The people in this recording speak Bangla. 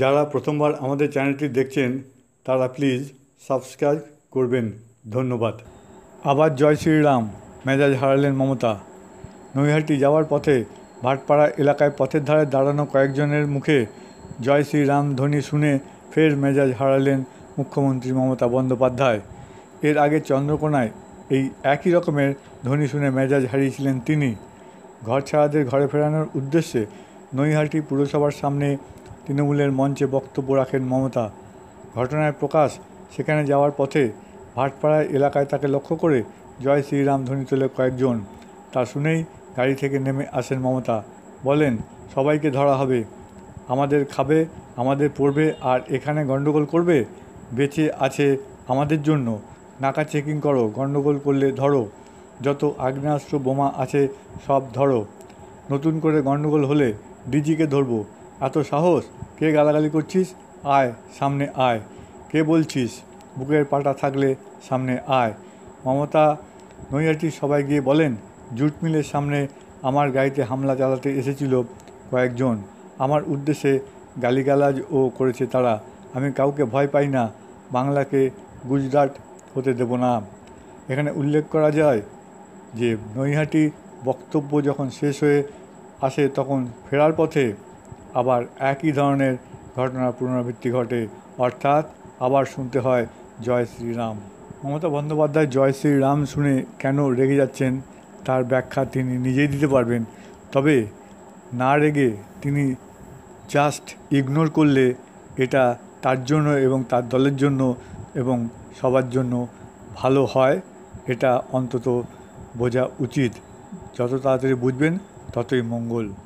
যারা প্রথমবার আমাদের চ্যানেলটি দেখছেন তারা প্লিজ সাবস্ক্রাইব করবেন ধন্যবাদ আবার জয় শ্রীরাম মেজাজ হারালেন মমতা নৈহাটি যাওয়ার পথে ভাটপাড়া এলাকায় পথের ধারে দাঁড়ানো কয়েকজনের মুখে জয় শ্রীরাম ধ্বনি শুনে ফের মেজাজ হারালেন মুখ্যমন্ত্রী মমতা বন্দ্যোপাধ্যায় এর আগে চন্দ্রকোনায় এই একই রকমের ধ্বনি শুনে মেজাজ হারিয়েছিলেন তিনি ঘর ছাড়াদের ঘরে ফেরানোর উদ্দেশ্যে নৈহাটি পুরসভার সামনে তৃণমূলের মঞ্চে বক্তব্য রাখেন মমতা ঘটনায় প্রকাশ সেখানে যাওয়ার পথে ভাটপাড়া এলাকায় তাকে লক্ষ্য করে জয় শ্রীরাম ধ্বনি তোলে কয়েকজন তা শুনেই গাড়ি থেকে নেমে আসেন মমতা বলেন সবাইকে ধরা হবে আমাদের খাবে আমাদের পড়বে আর এখানে গণ্ডগোল করবে বেঁচে আছে আমাদের জন্য নাকা চেকিং করো গণ্ডগোল করলে ধরো যত আগ্নেয়াস্ত্র বোমা আছে সব ধরো নতুন করে গণ্ডগোল হলে ডিজিকে ধরবো এত সাহস কে গালাগালি করছিস আয় সামনে আয় কে বলছিস বুকের পাটা থাকলে সামনে আয় মমতা নৈয়াটির সবাই গিয়ে বলেন জুট মিলের সামনে আমার গাড়িতে হামলা চালাতে এসেছিল কয়েকজন আমার উদ্দেশ্যে ও করেছে তারা আমি কাউকে ভয় পাই না বাংলাকে গুজরাট হতে দেব না এখানে উল্লেখ করা যায় যে নৈহাটি বক্তব্য যখন শেষ হয়ে আসে তখন ফেরার পথে আবার একই ধরনের ঘটনার পুনরাবৃত্তি ঘটে অর্থাৎ আবার শুনতে হয় জয় শ্রীরাম মমতা বন্দ্যোপাধ্যায় জয় শ্রীরাম শুনে কেন রেগে যাচ্ছেন তার ব্যাখ্যা তিনি নিজেই দিতে পারবেন তবে না রেগে তিনি জাস্ট ইগনোর করলে এটা তার জন্য এবং তার দলের জন্য এবং সবার জন্য ভালো হয় এটা অন্তত বোঝা উচিত যত তাড়াতাড়ি বুঝবেন ততই মঙ্গল